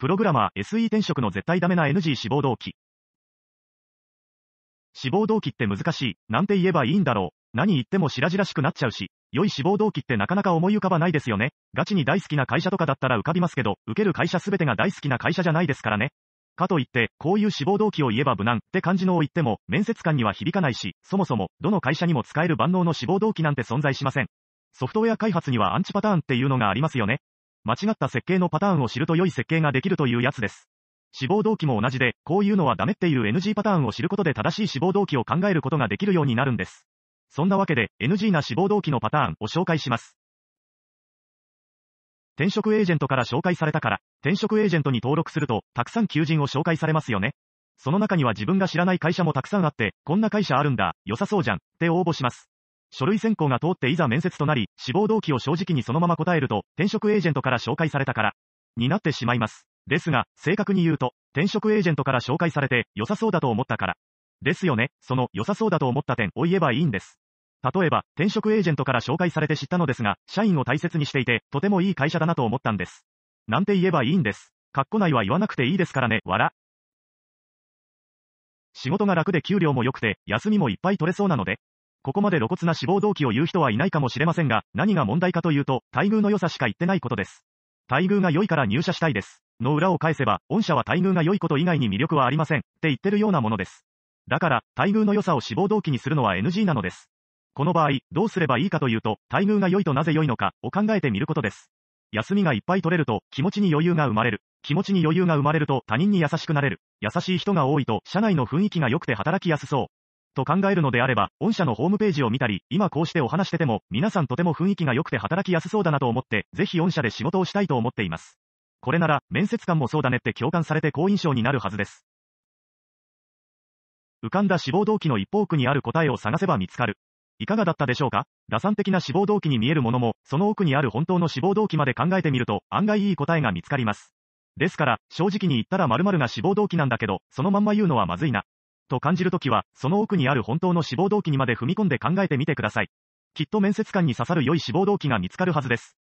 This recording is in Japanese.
プログラマー SE 転職の絶対ダメな NG 志望動機。志望動機って難しい。なんて言えばいいんだろう。何言っても白々しくなっちゃうし、良い志望動機ってなかなか思い浮かばないですよね。ガチに大好きな会社とかだったら浮かびますけど、受ける会社全てが大好きな会社じゃないですからね。かといって、こういう志望動機を言えば無難って感じのを言っても、面接官には響かないし、そもそも、どの会社にも使える万能の志望動機なんて存在しません。ソフトウェア開発にはアンチパターンっていうのがありますよね。間違った設計のパターンを知ると良い設計ができるというやつです。志望動機も同じで、こういうのはダメっていう NG パターンを知ることで正しい志望動機を考えることができるようになるんです。そんなわけで、NG な志望動機のパターンを紹介します。転職エージェントから紹介されたから、転職エージェントに登録すると、たくさん求人を紹介されますよね。その中には自分が知らない会社もたくさんあって、こんな会社あるんだ、良さそうじゃん、って応募します。書類選考が通っていざ面接となり、志望動機を正直にそのまま答えると、転職エージェントから紹介されたから、になってしまいます。ですが、正確に言うと、転職エージェントから紹介されて、良さそうだと思ったから。ですよね、その良さそうだと思った点を言えばいいんです。例えば、転職エージェントから紹介されて知ったのですが、社員を大切にしていて、とてもいい会社だなと思ったんです。なんて言えばいいんです。かっこ内は言わなくていいですからね、わら。仕事が楽で給料も良くて、休みもいっぱい取れそうなので、ここまで露骨な志望動機を言う人はいないかもしれませんが、何が問題かというと、待遇の良さしか言ってないことです。待遇が良いから入社したいです。の裏を返せば、御社は待遇が良いこと以外に魅力はありません、って言ってるようなものです。だから、待遇の良さを志望動機にするのは NG なのです。この場合、どうすればいいかというと、待遇が良いとなぜ良いのか、を考えてみることです。休みがいっぱい取れると、気持ちに余裕が生まれる。気持ちに余裕が生まれると、他人に優しくなれる。優しい人が多いと、社内の雰囲気が良くて働きやすそう。と考えるのであれば、御社のホームページを見たり、今こうしてお話してても、皆さんとても雰囲気が良くて働きやすそうだなと思って、ぜひ御社で仕事をしたいと思っています。これなら、面接官もそうだねって共感されて好印象になるはずです。浮かんだ志望動機の一方奥にある答えを探せば見つかる。いかがだったでしょうか打算的な志望動機に見えるものも、その奥にある本当の志望動機まで考えてみると、案外いい答えが見つかります。ですから、正直に言ったら〇〇が志望動機なんだけど、そのまんま言うのはまずいな。と感じるときは、その奥にある本当の志望動機にまで踏み込んで考えてみてください。きっと面接官に刺さる良い志望動機が見つかるはずです。